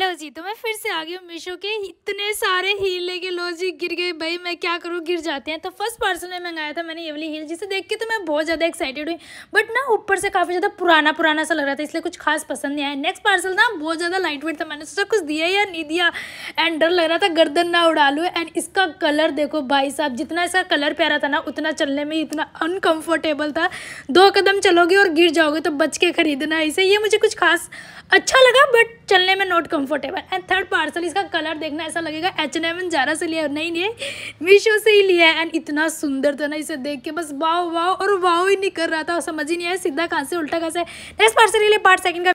hello जी तो मैं फिर से आ गई हूँ मीशो के इतने सारे हील लेके लो जी गिर गए भाई मैं क्या करूँ गिर जाते हैं तो फर्स्ट पार्सल में मंगाया था मैंने ये वाली हील जिसे देख के तो मैं बहुत ज़्यादा एक्साइटेड हुई बट ना ऊपर से काफ़ी ज़्यादा पुराना पुराना सा लग रहा था इसलिए कुछ खास पसंद नहीं आया नेक्स्ट पार्सल ना बहुत ज़्यादा लाइट वेट था मैंने सोचा कुछ दिया या नहीं दिया एंड डर लग रहा था गर्दन ना उड़ा लूँ एंड इसका कलर देखो भाई साहब जितना इसका कलर प्यारा था ना उतना चलने में इतना अनकम्फर्टेबल था दो कदम चलोगे और गिर जाओगे तो बच के खरीदना इसे ये मुझे कुछ खास अच्छा लगा बट चलने में not comfortable and third parcel इसका कलर देखना ऐसा लगेगा एच एन एम जारा से लिया नहीं लिए मीशो से ही लिया है एंड इतना सुंदर था ना इसे देख के बस वाओ वाओ और वाओ ही नहीं कर रहा था समझ ही नहीं आया सीधा कहाँ से उल्टा कहाँ से नेक्स्ट पार्सल के लिए पार्ट सेकंड का